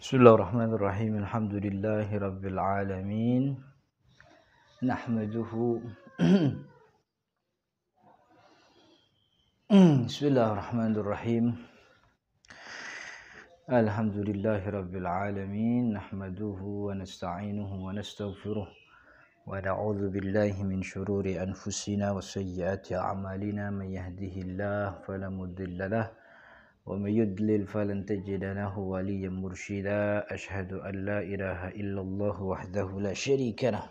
بسم الله الرحمن الرحيم الحمد لله رب العالمين نحمده بسم الله الرحمن الرحيم الحمد لله رب العالمين نحمده ونستعينه ونستغفره ونعوذ بالله من شرور أنفسنا وسيئات أعمالنا من يهده الله فلا مضل له ومن يضلل فلن تجد له وليا مرشدا أشهد أن لا إله إلا الله وحده لا شريك له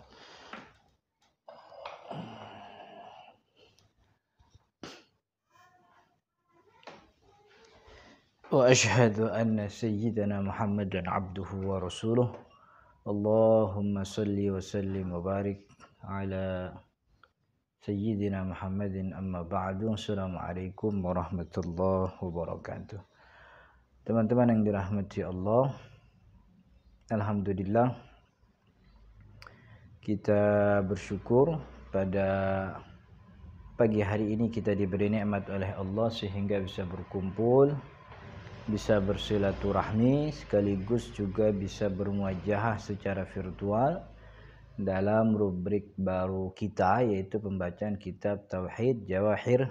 وأشهد أن سيدنا محمدا عبده ورسوله اللهم صل وسلم وبارك على سيدنا محمد أما بعد السلام عليكم ورحمة الله وبركاته teman-teman yang dirahmati Allah Alhamdulillah kita bersyukur pada pagi hari ini kita diberi nikmat oleh Allah sehingga bisa berkumpul bisa bersilaturahmi sekaligus juga bisa bermuajahah secara virtual dalam rubrik baru kita yaitu pembacaan kitab Tauhid Jawahir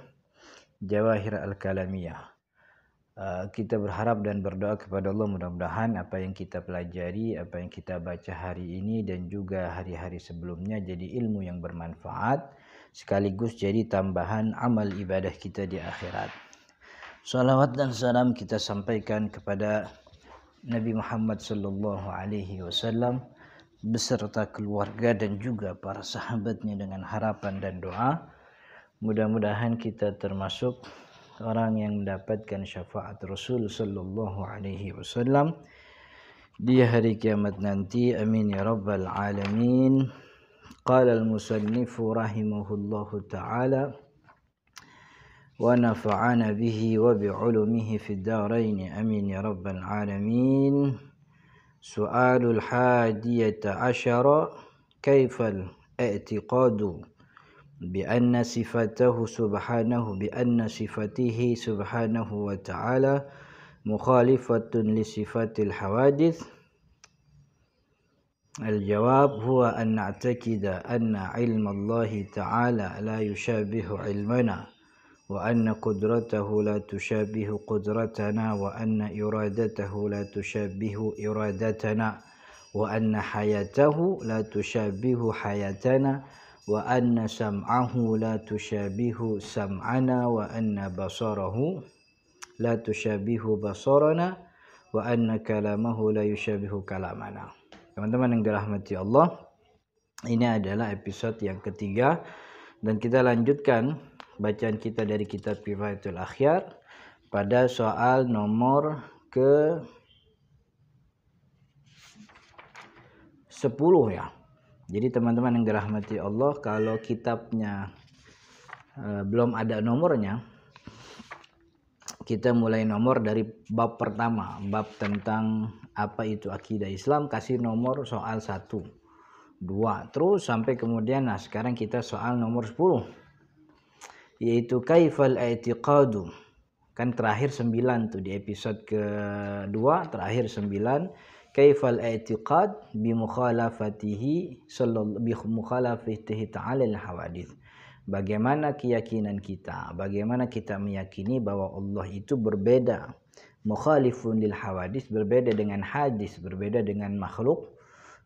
Jawahir Al-Kalamiyah. Eh, kita berharap dan berdoa kepada Allah mudah-mudahan apa yang kita pelajari, apa yang kita baca hari ini dan juga hari-hari sebelumnya jadi ilmu yang bermanfaat sekaligus jadi tambahan amal ibadah kita di akhirat. Salawat dan salam kita sampaikan kepada Nabi Muhammad sallallahu alaihi wasallam beserta keluarga dan juga para sahabatnya dengan harapan dan doa. Mudah-mudahan kita termasuk orang yang mendapatkan syafaat Rasul sallallahu alaihi wasallam di hari kiamat nanti. Amin ya rabbal alamin. Qala al-musannifu rahimahullahu ta'ala. ونفعنا به وبعلومه في الدارين أمين يا رب العالمين سؤال الحادية عشر كيف الاعتقاد بأن صفته سبحانه بأن صفته سبحانه وتعالى مخالفة لصفات الحوادث الجواب هو أن نعتقد أن علم الله تعالى لا يشابه علمنا وأن قدرته لا تشابه قدرتنا وأن إرادته لا تشابه إرادتنا وأن حياته لا تشابه حياتنا وأن سمعه لا تشابه سمعنا وأن بصره لا تشابه بصرنا وأن كلامه لا يشابه كلامنا Teman-teman yang dirahmati Allah, ini adalah episode yang ketiga dan kita lanjutkan bacaan kita dari kitab Kifayatul Akhyar pada soal nomor ke 10 ya. Jadi teman-teman yang dirahmati Allah kalau kitabnya e, belum ada nomornya kita mulai nomor dari bab pertama, bab tentang apa itu akidah Islam kasih nomor soal 1 dua terus sampai kemudian nah sekarang kita soal nomor 10 yaitu kaifal i'tiqadu kan terakhir 9 tuh di episode kedua terakhir 9 kaifal i'tiqad bi mukhalafatihi sallallahu bi mukhalafatihi ta'ala al hawadith bagaimana keyakinan kita bagaimana kita meyakini bahwa Allah itu berbeda mukhalifun lil hawadis berbeda dengan hadis berbeda dengan makhluk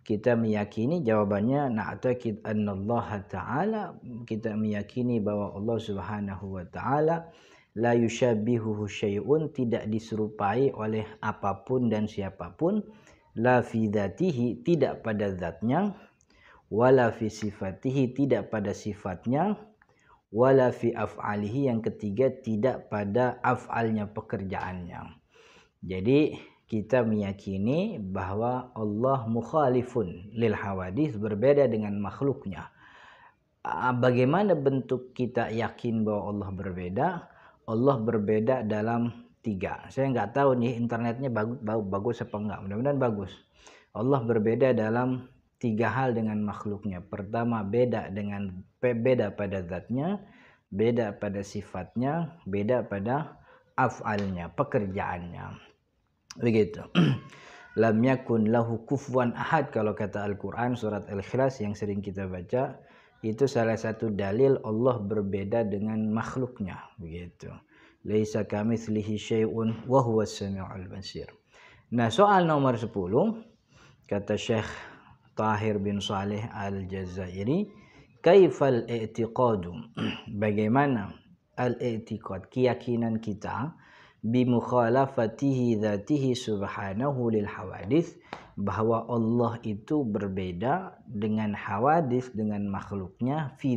kita meyakini jawabannya na'taqid annallaha ta'ala kita meyakini bahwa Allah Subhanahu wa taala la yusyabbihuhu syai'un tidak diserupai oleh apapun dan siapapun la fi dhatihi tidak pada zatnya wala fi sifatihi tidak pada sifatnya wala fi af'alihi yang ketiga tidak pada af'alnya pekerjaannya jadi kita meyakini bahwa Allah mukhalifun lil hawadis berbeda dengan makhluknya. Ah, bagaimana bentuk kita yakin bahwa Allah berbeda? Allah berbeda dalam tiga. Saya nggak tahu nih internetnya bagus, bagus apa enggak. Mudah-mudahan bagus. Allah berbeda dalam tiga hal dengan makhluknya. Pertama beda dengan beda pada zatnya, beda pada sifatnya, beda pada afalnya, pekerjaannya begitu lam yakun lahu kufuwan ahad kalau kata Al-Qur'an surat Al-Ikhlas yang sering kita baca itu salah satu dalil Allah berbeda dengan makhluknya begitu laisa kamithlihi syai'un wa huwas samiul basir nah soal nomor 10 kata Syekh Tahir bin Saleh Al-Jazairi kaifal i'tiqadu bagaimana al-i'tiqad keyakinan kita bimukhalafatihi dzatihi subhanahu lil hawadith bahwa Allah itu berbeda dengan hawadis dengan makhluknya fi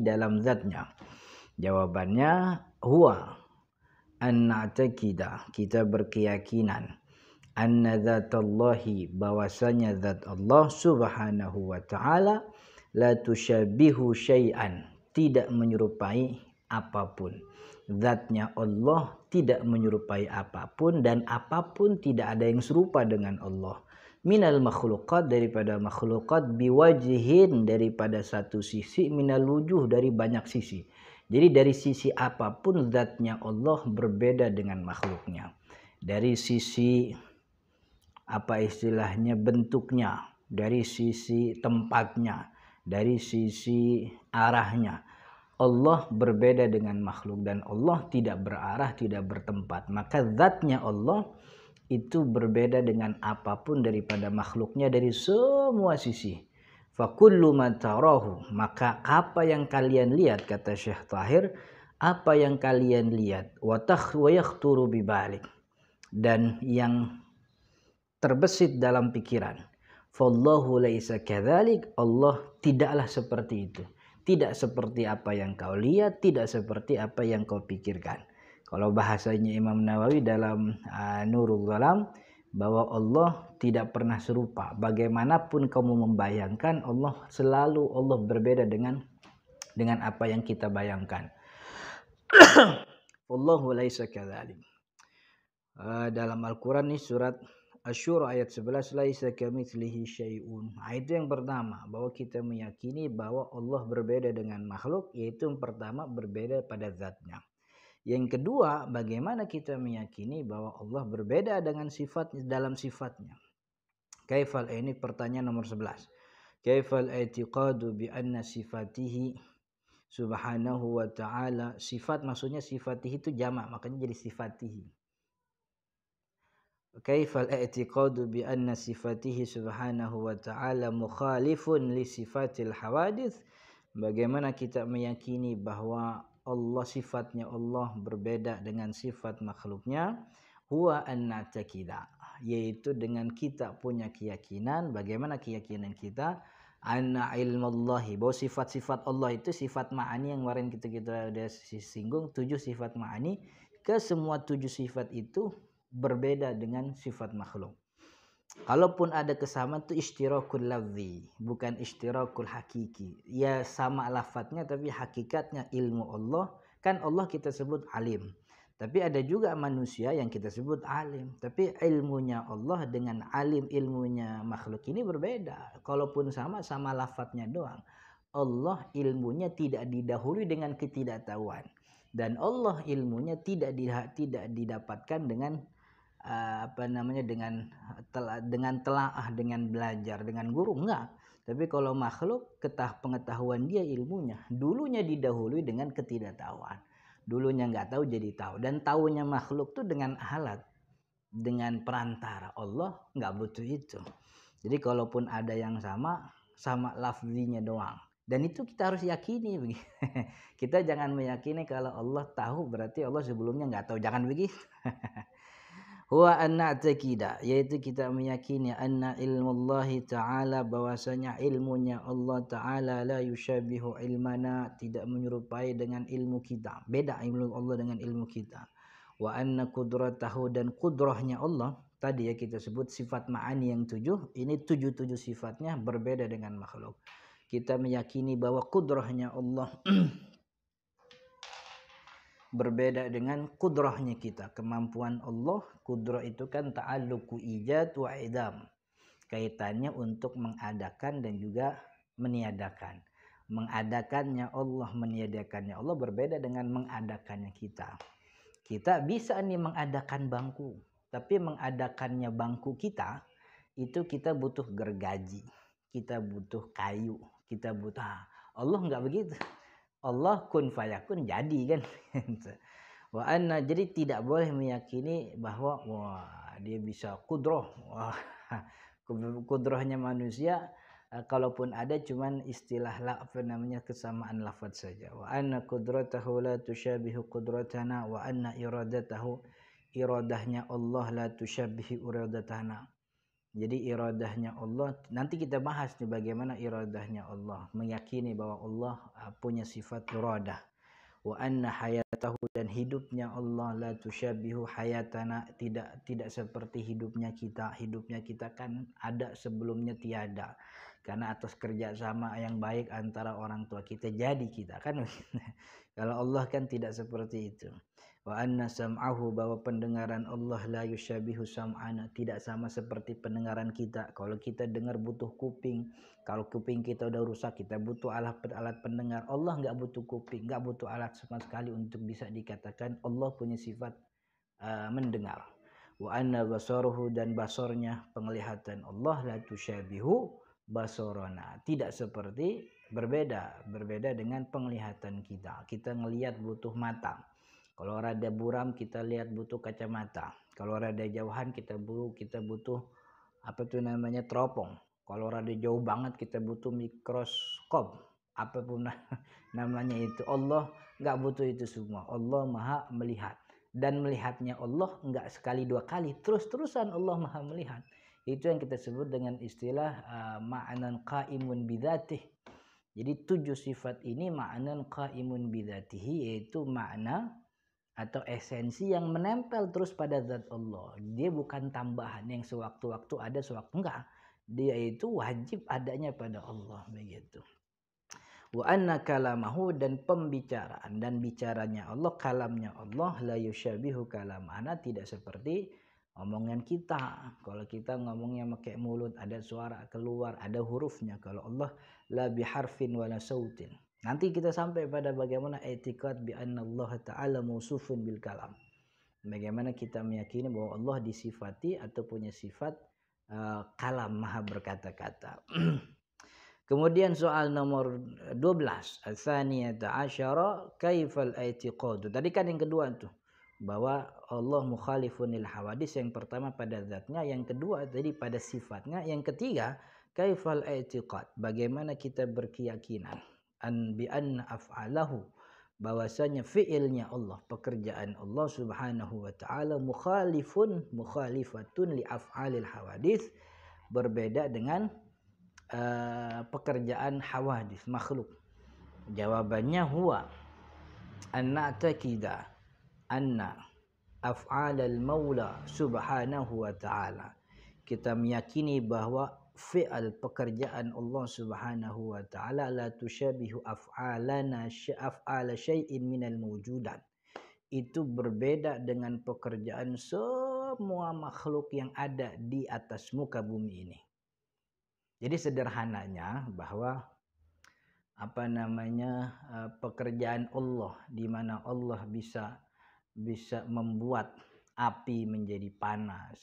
dalam zatnya. Jawabannya huwa an kita berkeyakinan anna dzatallahi bahwasanya zat Allah subhanahu wa taala la tusyabihu syai'an tidak menyerupai apapun zatnya Allah tidak menyerupai apapun dan apapun tidak ada yang serupa dengan Allah minal makhlukat daripada makhlukat biwajihin daripada satu sisi minal wujuh dari banyak sisi jadi dari sisi apapun zatnya Allah berbeda dengan makhluknya dari sisi apa istilahnya bentuknya dari sisi tempatnya dari sisi arahnya Allah berbeda dengan makhluk dan Allah tidak berarah, tidak bertempat. Maka zatnya Allah itu berbeda dengan apapun daripada makhluknya dari semua sisi. Fakullu matarahu. Maka apa yang kalian lihat kata Syekh Tahir, apa yang kalian lihat watakh yakhturu bibalik dan yang terbesit dalam pikiran. Fallahu laisa kathalik. Allah tidaklah seperti itu tidak seperti apa yang kau lihat, tidak seperti apa yang kau pikirkan. Kalau bahasanya Imam Nawawi dalam uh, Nurul Ghalam bahwa Allah tidak pernah serupa. Bagaimanapun kamu membayangkan Allah selalu Allah berbeda dengan dengan apa yang kita bayangkan. Wallahu laisa Uh, dalam Al-Qur'an surat Asyur ayat 11 laisa kamitslihi syai'un. Nah, itu yang pertama bahwa kita meyakini bahwa Allah berbeda dengan makhluk yaitu yang pertama berbeda pada zatnya. Yang kedua, bagaimana kita meyakini bahwa Allah berbeda dengan sifat dalam sifatnya. Kaifal eh, ini pertanyaan nomor 11. Kaifal i'tiqadu bi anna sifatihi subhanahu wa ta'ala sifat maksudnya sifatihi itu jamak makanya jadi sifatihi kaifal i'tiqadu bi anna sifatihi subhanahu wa ta'ala mukhalifun bagaimana kita meyakini bahwa Allah sifatnya Allah berbeda dengan sifat makhluknya huwa an yaitu dengan kita punya keyakinan bagaimana keyakinan kita anna ilmallahi bahwa sifat-sifat Allah itu sifat ma'ani yang kemarin kita kita sudah singgung tujuh sifat ma'ani ke semua tujuh sifat itu berbeda dengan sifat makhluk. Kalaupun ada kesamaan itu istirahatul lafzi, bukan istirahatul hakiki. Ya sama lafadznya tapi hakikatnya ilmu Allah. Kan Allah kita sebut alim. Tapi ada juga manusia yang kita sebut alim. Tapi ilmunya Allah dengan alim ilmunya makhluk ini berbeda. Kalaupun sama, sama lafadznya doang. Allah ilmunya tidak didahului dengan ketidaktahuan. Dan Allah ilmunya tidak tidak didapatkan dengan Eh, apa namanya dengan eh, telah dengan telaah dengan belajar dengan guru enggak tapi kalau makhluk ketah pengetahuan dia ilmunya dulunya didahului dengan ketidaktahuan dulunya nggak tahu jadi tahu dan tahunya makhluk tuh dengan alat dengan perantara Allah nggak butuh itu jadi kalaupun ada yang sama sama lafzinya doang dan itu kita harus yakini kita jangan meyakini kalau Allah tahu berarti Allah sebelumnya nggak tahu jangan begitu huwa anna taqida yaitu kita meyakini anna Allah taala bahwasanya ilmunya Allah taala la yusyabihu ilmana tidak menyerupai dengan ilmu kita beda ilmu Allah dengan ilmu kita wa anna qudratahu dan kudrahnya Allah tadi ya kita sebut sifat ma'ani yang tujuh ini tujuh-tujuh sifatnya berbeda dengan makhluk kita meyakini bahwa kudrahnya Allah berbeda dengan kudrahnya kita kemampuan Allah kudrah itu kan taaluku ijad wa idam kaitannya untuk mengadakan dan juga meniadakan mengadakannya Allah meniadakannya Allah berbeda dengan mengadakannya kita kita bisa nih mengadakan bangku tapi mengadakannya bangku kita itu kita butuh gergaji kita butuh kayu kita butuh ah, Allah nggak begitu Allah kun fayakun jadi kan. Wa anna jadi tidak boleh meyakini bahawa wah dia bisa kudrah. Wah kudrahnya manusia eh, kalaupun ada cuma istilah la apa namanya kesamaan lafaz saja. Wa anna qudratahu la tushabihu qudratana wa anna iradatahu iradahnya Allah la tushabihi iradatana. Jadi iradahnya Allah nanti kita bahas ni bagaimana iradahnya Allah meyakini bahwa Allah ah, punya sifat iradah wa anna hayatahu dan hidupnya Allah la tushabihu hayatana tidak tidak seperti hidupnya kita hidupnya kita kan ada sebelumnya tiada karena atas kerjasama yang baik antara orang tua kita jadi kita kan kalau Allah kan tidak seperti itu wa anna sam'ahu bahwa pendengaran Allah la yusyabihu sam'ana tidak sama seperti pendengaran kita kalau kita dengar butuh kuping kalau kuping kita udah rusak kita butuh alat alat pendengar Allah nggak butuh kuping nggak butuh alat sama sekali untuk bisa dikatakan Allah punya sifat uh, mendengar wa anna basaruhu dan basornya penglihatan Allah la tusyabihu basorona tidak seperti berbeda berbeda dengan penglihatan kita kita ngelihat butuh mata Kalau rada buram kita lihat butuh kacamata. Kalau rada jauhan kita butuh kita butuh apa tu namanya teropong. Kalau rada jauh banget kita butuh mikroskop. Apapun namanya itu Allah enggak butuh itu semua. Allah Maha melihat dan melihatnya Allah enggak sekali dua kali terus-terusan Allah Maha melihat. Itu yang kita sebut dengan istilah uh, ma'anan qaimun bidzatih. Jadi tujuh sifat ini ma'anan qaimun bidzatihi yaitu makna atau esensi yang menempel terus pada zat Allah. Dia bukan tambahan yang sewaktu-waktu ada sewaktu enggak. Dia itu wajib adanya pada Allah begitu. Wa anna kalamahu dan pembicaraan dan bicaranya Allah kalamnya Allah la kalam kalamana tidak seperti omongan kita. Kalau kita ngomongnya pakai mulut ada suara keluar, ada hurufnya. Kalau Allah la biharfin wala sautin Nanti kita sampai pada bagaimana etikat bi Allah taala mausufun bil kalam. Bagaimana kita meyakini bahwa Allah disifati atau punya sifat uh, kalam maha berkata-kata. Kemudian soal nomor 12, atsaniyata asyara kaifal i'tiqad. Tadi kan yang kedua itu bahwa Allah mukhalifunil hawadis yang pertama pada zatnya, yang kedua tadi pada sifatnya, yang ketiga kaifal i'tiqad. Bagaimana kita berkeyakinan? an bi an af'alahu bahwasanya fiilnya Allah pekerjaan Allah Subhanahu wa taala mukhalifun mukhalifatun li af'alil hawadis berbeda dengan uh, pekerjaan hawadis makhluk jawabannya huwa anna taqida anna af'alal maula subhanahu wa ta'ala kita meyakini bahwa fi'al pekerjaan Allah Subhanahu wa taala la tusyabihu af'alana af'ala syai'in minal mawjudat. Itu berbeda dengan pekerjaan semua makhluk yang ada di atas muka bumi ini. Jadi sederhananya bahwa apa namanya e, pekerjaan Allah di mana Allah bisa bisa membuat api menjadi panas,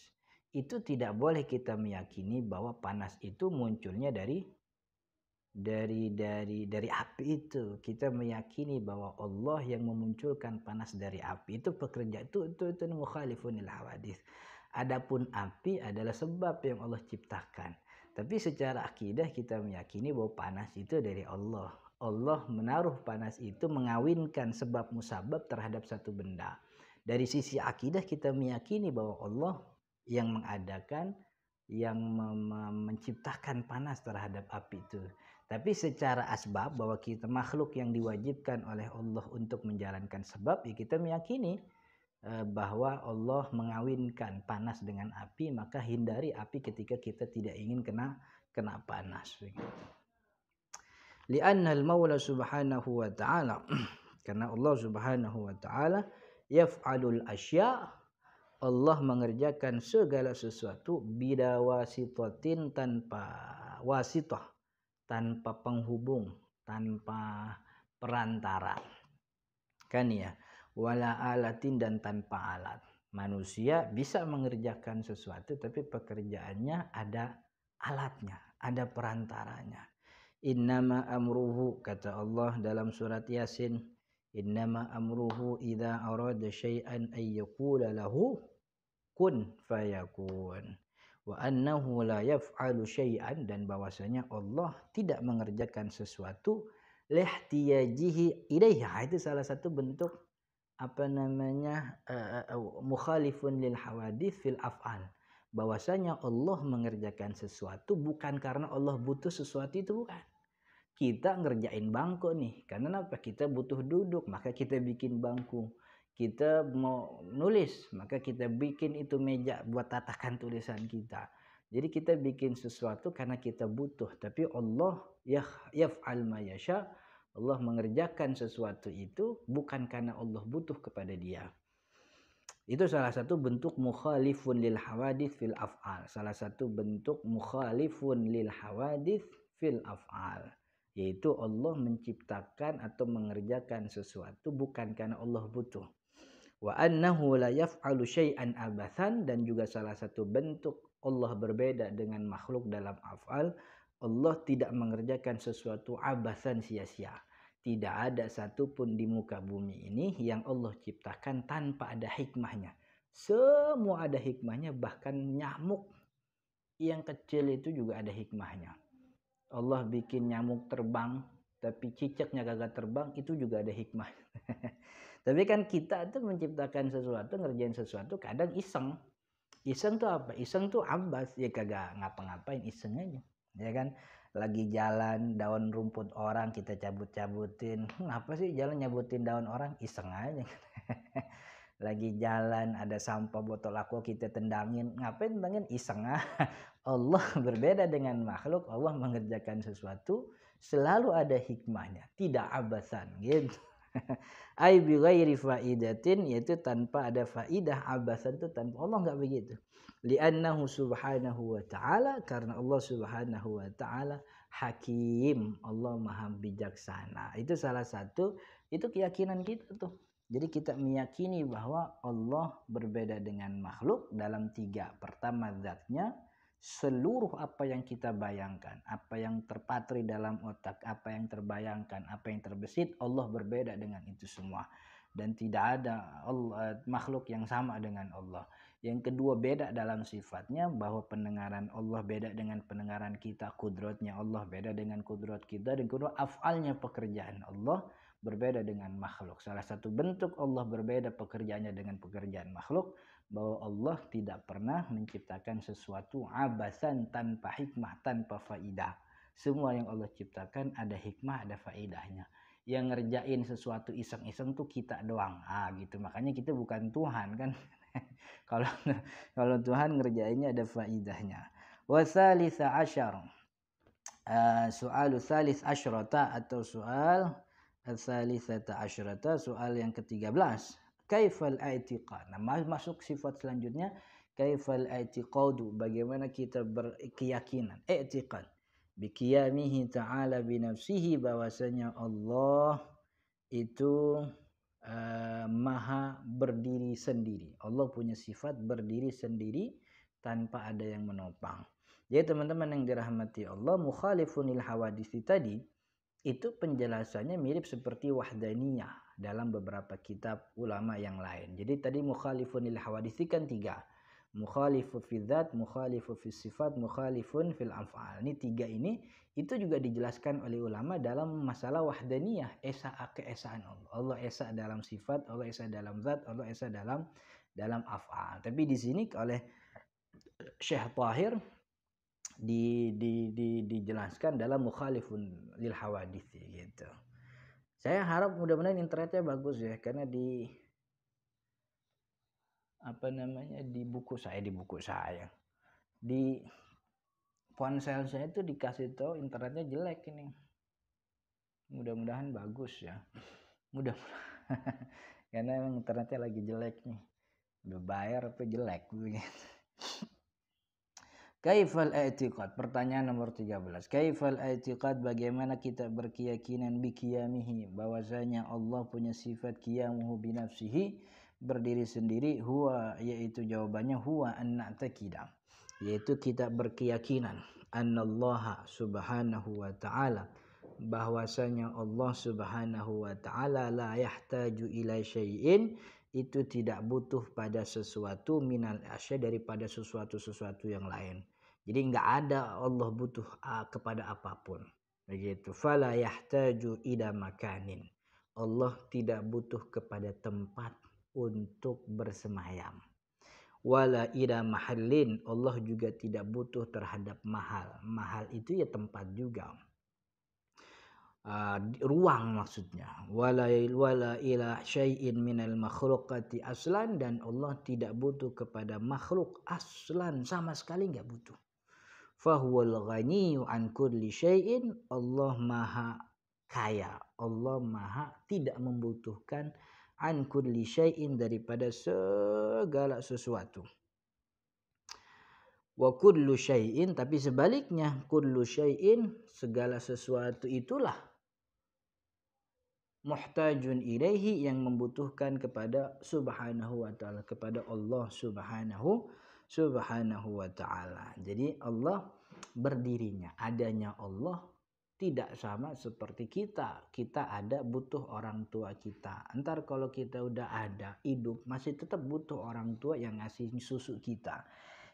itu tidak boleh kita meyakini bahwa panas itu munculnya dari dari dari dari api itu kita meyakini bahwa Allah yang memunculkan panas dari api itu pekerja itu itu itu mukhalifunil hawadis adapun api adalah sebab yang Allah ciptakan tapi secara akidah kita meyakini bahwa panas itu dari Allah Allah menaruh panas itu mengawinkan sebab musabab terhadap satu benda dari sisi akidah kita meyakini bahwa Allah yang mengadakan yang menciptakan panas terhadap api itu. Tapi secara asbab bahwa kita makhluk yang diwajibkan oleh Allah untuk menjalankan sebab, ya kita meyakini eh, bahwa Allah mengawinkan panas dengan api, maka hindari api ketika kita tidak ingin kena kena panas. Lianna al-Maula subhanahu wa ta'ala karena Allah subhanahu wa ta'ala yaf'alul asya' Allah mengerjakan segala sesuatu wasitotin tanpa wasitoh, tanpa penghubung, tanpa perantara. Kan ya, wala alatin dan tanpa alat. Manusia bisa mengerjakan sesuatu tapi pekerjaannya ada alatnya, ada perantaranya. Innama amruhu kata Allah dalam surat Yasin, innama amruhu idza arada syai'an ay lahu kun fayakun wa annahu la yaf'alu syai'an dan bahwasanya Allah tidak mengerjakan sesuatu lihtiyajihi ilaihi nah, itu salah satu bentuk apa namanya uh, uh, mukhalifun lil hawadith fil af'al bahwasanya Allah mengerjakan sesuatu bukan karena Allah butuh sesuatu itu bukan kita ngerjain bangku nih karena apa kita butuh duduk maka kita bikin bangku kita mau nulis maka kita bikin itu meja buat tatakan tulisan kita jadi kita bikin sesuatu karena kita butuh tapi Allah yaf'al ma yasha Allah mengerjakan sesuatu itu bukan karena Allah butuh kepada dia itu salah satu bentuk mukhalifun lil hawadith fil af'al. Salah satu bentuk mukhalifun lil hawadith fil af'al. Yaitu Allah menciptakan atau mengerjakan sesuatu bukan karena Allah butuh wa annahu la yaf'alu syai'an abathan dan juga salah satu bentuk Allah berbeda dengan makhluk dalam af'al Allah tidak mengerjakan sesuatu abasan sia-sia tidak ada satupun di muka bumi ini yang Allah ciptakan tanpa ada hikmahnya semua ada hikmahnya bahkan nyamuk yang kecil itu juga ada hikmahnya Allah bikin nyamuk terbang tapi cicaknya gagal terbang itu juga ada hikmah Tapi kan kita tuh menciptakan sesuatu, ngerjain sesuatu kadang iseng. Iseng tuh apa? Iseng tuh abbas ya kagak ngapa-ngapain iseng aja. Ya kan? Lagi jalan daun rumput orang kita cabut-cabutin. Hmm, apa sih jalan nyabutin daun orang? Iseng aja. Lagi jalan ada sampah botol aku kita tendangin. Ngapain tendangin? Iseng aja. Ah. Allah berbeda dengan makhluk. Allah mengerjakan sesuatu selalu ada hikmahnya, tidak abasan gitu. ai bi ghairi faidatin yaitu tanpa ada faidah abasan itu tanpa Allah enggak begitu li'annahu subhanahu wa ta'ala karena Allah subhanahu wa ta'ala hakim Allah maha bijaksana itu salah satu itu keyakinan kita tuh jadi kita meyakini bahwa Allah berbeda dengan makhluk dalam tiga pertama zatnya seluruh apa yang kita bayangkan, apa yang terpatri dalam otak, apa yang terbayangkan, apa yang terbesit, Allah berbeda dengan itu semua. Dan tidak ada Allah, eh, makhluk yang sama dengan Allah. Yang kedua beda dalam sifatnya bahwa pendengaran Allah beda dengan pendengaran kita, kudrotnya Allah beda dengan kudrot kita, dan kedua afalnya pekerjaan Allah berbeda dengan makhluk. Salah satu bentuk Allah berbeda pekerjaannya dengan pekerjaan makhluk bahwa Allah tidak pernah menciptakan sesuatu abasan tanpa hikmah, tanpa faidah. Semua yang Allah ciptakan ada hikmah, ada faidahnya. Yang ngerjain sesuatu iseng-iseng tuh kita doang. Ah gitu. Makanya kita bukan Tuhan kan. kalau kalau Tuhan ngerjainnya ada faidahnya. Wasalisa asyar. Uh, soal salis ashrota atau soal salisata ashrota soal yang ke-13 kaifal aitiqad. Nah, masuk sifat selanjutnya kaifal aitiqadu, bagaimana kita berkeyakinan, i'tiqad biqiyamihi ta'ala binafsihi bahwasanya Allah itu uh, maha berdiri sendiri. Allah punya sifat berdiri sendiri tanpa ada yang menopang. Jadi teman-teman yang dirahmati Allah mukhalifunil hawadisi tadi itu penjelasannya mirip seperti wahdaniyah dalam beberapa kitab ulama yang lain. Jadi tadi mukhalifun lil hawadits kan tiga. Mukhalifu fi dzat, mukhalifu fi sifat, mukhalifun fil af'al. Ini tiga ini itu juga dijelaskan oleh ulama dalam masalah wahdaniyah, esa keesaan Allah. Allah esa dalam sifat, Allah esa dalam zat, Allah esa dalam dalam af'al. Tapi di sini oleh Syekh Tahir di, di, di, dijelaskan dalam mukhalifun lil hawadits gitu saya harap mudah-mudahan internetnya bagus ya karena di apa namanya di buku saya di buku saya di ponsel saya itu dikasih tahu internetnya jelek ini mudah-mudahan bagus ya mudah-mudahan karena internetnya lagi jelek nih udah bayar apa jelek begitu Kaifal i'tiqad? Pertanyaan nomor 13. Kaifal i'tiqad? Bagaimana kita berkeyakinan bi qiyamihi bahwasanya Allah punya sifat qiyamuhu bi nafsihi berdiri sendiri huwa yaitu jawabannya huwa an na'taqida yaitu kita berkeyakinan annallaha subhanahu wa ta'ala bahwasanya Allah subhanahu wa ta'ala la yahtaju ila syai'in itu tidak butuh pada sesuatu minal asya daripada sesuatu-sesuatu yang lain. Jadi enggak ada Allah butuh kepada apapun. Begitu. Fala yahtaju ida makanin. Allah tidak butuh kepada tempat untuk bersemayam. Wala ida mahallin. Allah juga tidak butuh terhadap mahal. Mahal itu ya tempat juga. Tempat juga. Ah, ruang maksudnya wala wala ila syai'in minal makhluqati aslan dan Allah tidak butuh kepada makhluk aslan sama sekali nggak butuh fahuwal ghaniyyu an kulli syai'in Allah maha kaya Allah maha tidak membutuhkan an kulli syai'in daripada segala sesuatu wa kullu syai'in tapi sebaliknya kullu syai'in segala sesuatu itulah muhtajun ilaihi yang membutuhkan kepada subhanahu wa ta'ala kepada Allah subhanahu subhanahu wa ta'ala jadi Allah berdirinya adanya Allah tidak sama seperti kita kita ada butuh orang tua kita entar kalau kita udah ada hidup masih tetap butuh orang tua yang ngasih susu kita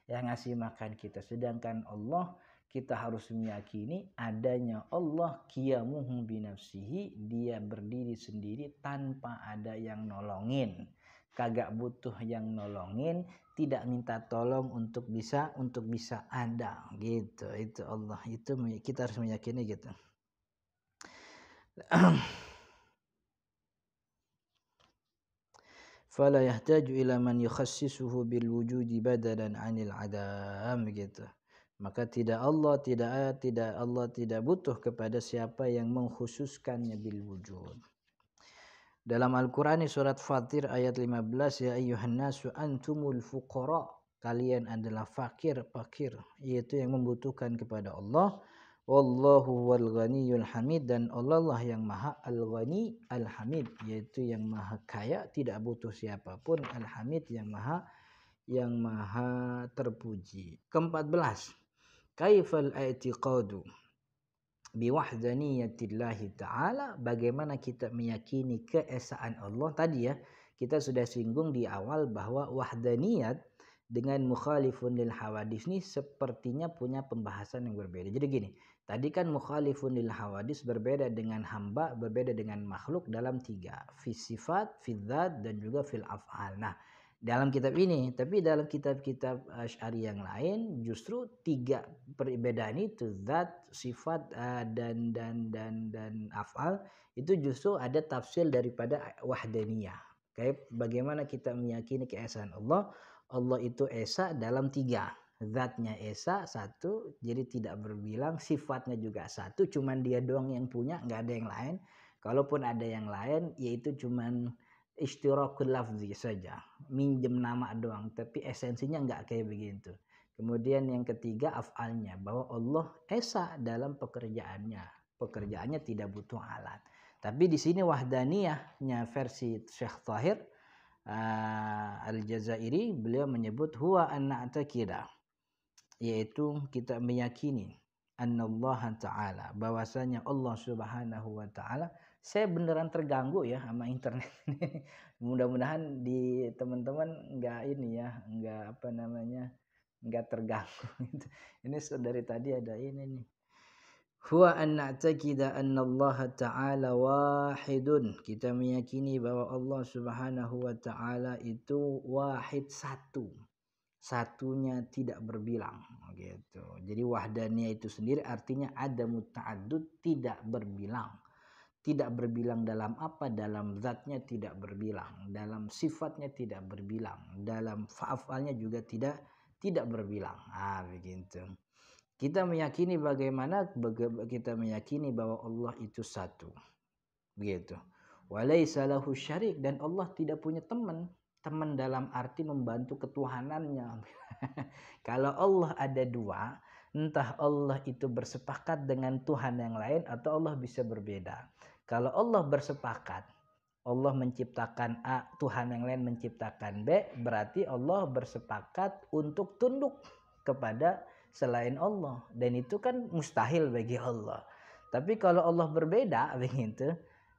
yang ngasih makan kita sedangkan Allah kita harus meyakini adanya Allah qiyamuhu binafsihi dia berdiri sendiri tanpa ada yang nolongin kagak butuh yang nolongin tidak minta tolong untuk bisa untuk bisa ada gitu itu Allah itu kita harus meyakini gitu fala yahtaju ila man yukhassisuhu bil wujudi badalan anil adam gitu maka tidak Allah tidak eh, tidak Allah tidak butuh kepada siapa yang mengkhususkannya bil wujud. Dalam Al-Qur'an surat Fatir ayat 15 ya ayyuhan nasu antumul fuqara kalian adalah fakir fakir yaitu yang membutuhkan kepada Allah wallahu wal ghaniyul hamid dan Allah lah yang maha al ghani al hamid yaitu yang maha kaya tidak butuh siapapun al hamid yang maha yang maha terpuji. Keempat belas, kaifal i'tiqadu biwahdaniyatillahi ta'ala bagaimana kita meyakini keesaan Allah tadi ya kita sudah singgung di awal bahwa wahdaniyat dengan mukhalifun lil hawadis ini sepertinya punya pembahasan yang berbeda jadi gini tadi kan mukhalifun lil hawadis berbeda dengan hamba berbeda dengan makhluk dalam tiga Fisifat, sifat dan juga fil af'al nah dalam kitab ini, tapi dalam kitab-kitab Asy'ari eh, yang lain justru tiga perbedaan itu zat, sifat eh, dan dan dan dan afal itu justru ada tafsir daripada wahdaniyah. Kayak bagaimana kita meyakini keesaan Allah? Allah itu esa dalam tiga. Zatnya esa satu, jadi tidak berbilang, sifatnya juga satu, cuman dia doang yang punya, nggak ada yang lain. Kalaupun ada yang lain, yaitu cuman ishtirakul lafzi saja minjem nama doang tapi esensinya nggak kayak begitu kemudian yang ketiga afalnya bahwa Allah esa dalam pekerjaannya pekerjaannya tidak butuh alat tapi di sini wahdaniyahnya versi Syekh Thahir uh, eh, Al-Jazairi beliau menyebut huwa anna atakida yaitu kita meyakini anna Allah taala bahwasanya Allah Subhanahu wa taala saya beneran terganggu ya sama internet Mudah-mudahan di teman-teman nggak ini ya, nggak apa namanya, nggak terganggu. Gitu. Ini dari tadi ada ini nih. Huwa an na'taqida anna Allah Ta'ala wahidun. Kita meyakini bahwa Allah Subhanahu wa Ta'ala itu wahid satu. Satunya tidak berbilang gitu. Jadi wahdannya itu sendiri artinya ada muta'addud tidak berbilang tidak berbilang dalam apa dalam zatnya tidak berbilang dalam sifatnya tidak berbilang dalam faafalnya juga tidak tidak berbilang ah begitu kita meyakini bagaimana kita meyakini bahwa Allah itu satu begitu walaisa syarik dan Allah tidak punya teman teman dalam arti membantu ketuhanannya kalau Allah ada dua entah Allah itu bersepakat dengan Tuhan yang lain atau Allah bisa berbeda kalau Allah bersepakat, Allah menciptakan A, Tuhan yang lain menciptakan B, berarti Allah bersepakat untuk tunduk kepada selain Allah. Dan itu kan mustahil bagi Allah. Tapi kalau Allah berbeda begitu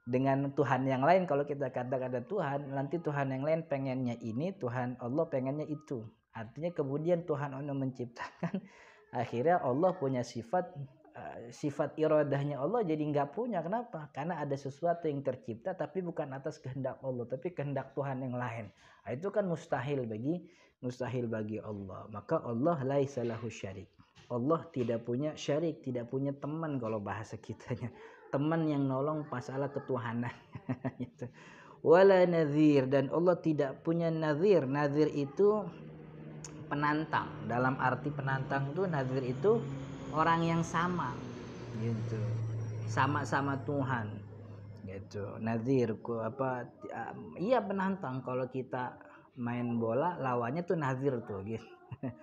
dengan Tuhan yang lain, kalau kita katakan ada Tuhan, nanti Tuhan yang lain pengennya ini, Tuhan Allah pengennya itu. Artinya kemudian Tuhan Allah menciptakan, akhirnya Allah punya sifat Eh, sifat iradahnya Allah jadi nggak punya kenapa karena ada sesuatu yang tercipta tapi bukan atas kehendak Allah tapi kehendak Tuhan yang lain nah, itu kan mustahil bagi mustahil bagi Allah maka Allah laisalahu syarik Allah tidak punya syarik tidak punya teman kalau bahasa kitanya teman yang nolong masalah ketuhanan gitu. wala nazir dan Allah tidak punya nazir nazir itu penantang dalam arti penantang itu nazir itu orang yang sama gitu sama-sama Tuhan gitu nazir apa ah, iya penantang kalau kita main bola lawannya tuh nazir tuh gitu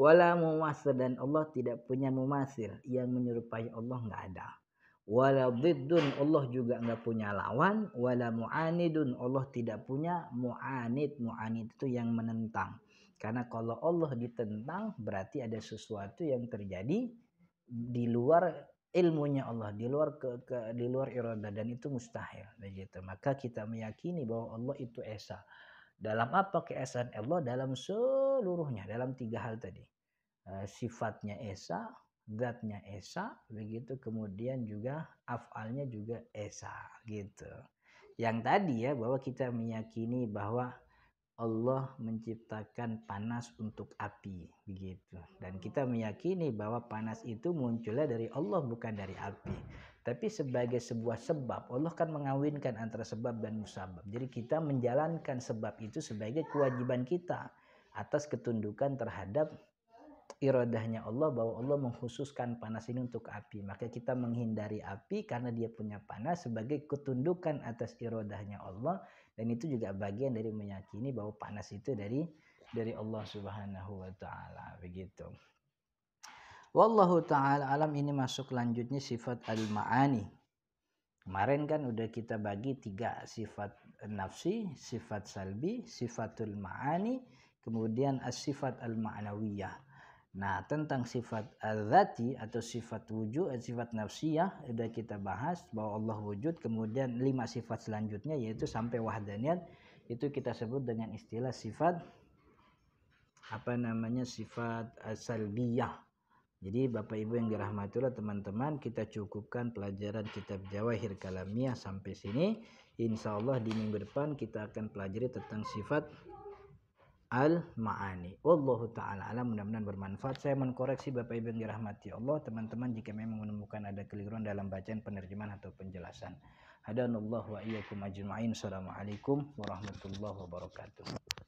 wala mumasir dan Allah tidak punya mumasir yang menyerupai Allah nggak ada wala diddun Allah juga nggak punya lawan wala mu'anidun Allah tidak punya mu'anid mu'anid itu yang menentang karena kalau Allah ditentang berarti ada sesuatu yang terjadi di luar ilmunya Allah di luar ke, ke di luar irada dan itu mustahil begitu maka kita meyakini bahwa Allah itu esa dalam apa keesaan Allah dalam seluruhnya dalam tiga hal tadi eh, sifatnya esa zatnya esa begitu kemudian juga afalnya juga esa gitu yang tadi ya bahwa kita meyakini bahwa Allah menciptakan panas untuk api begitu dan kita meyakini bahwa panas itu munculnya dari Allah bukan dari api tapi sebagai sebuah sebab Allah kan mengawinkan antara sebab dan musabab jadi kita menjalankan sebab itu sebagai kewajiban kita atas ketundukan terhadap irodahnya Allah bahwa Allah menghususkan panas ini untuk api maka kita menghindari api karena dia punya panas sebagai ketundukan atas irodahnya Allah dan itu juga bagian dari meyakini bahwa panas itu dari dari Allah Subhanahu wa taala begitu. Wallahu taala alam ini masuk lanjutnya sifat al-ma'ani. Kemarin kan udah kita bagi tiga sifat nafsi, sifat salbi, sifatul ma'ani, kemudian as-sifat al-ma'nawiyah. Nah, tentang sifat azati atau sifat wujud, eh, sifat nafsiyah sudah kita bahas bahwa Allah wujud, kemudian lima sifat selanjutnya yaitu sampai wahdaniyat itu kita sebut dengan istilah sifat apa namanya sifat asalbiyah. Jadi Bapak Ibu yang dirahmati teman-teman, kita cukupkan pelajaran kitab Jawahir Kalamiyah sampai sini. Insya Allah di minggu depan kita akan pelajari tentang sifat al-ma'ani. Wallahu ta'ala alam mudah-mudahan bermanfaat. Saya mengkoreksi Bapak Ibu yang dirahmati Allah, teman-teman jika memang menemukan ada keliruan dalam bacaan penerjemahan atau penjelasan. Hadanallahu wa iyyakum ajma'in. Assalamualaikum warahmatullahi wabarakatuh.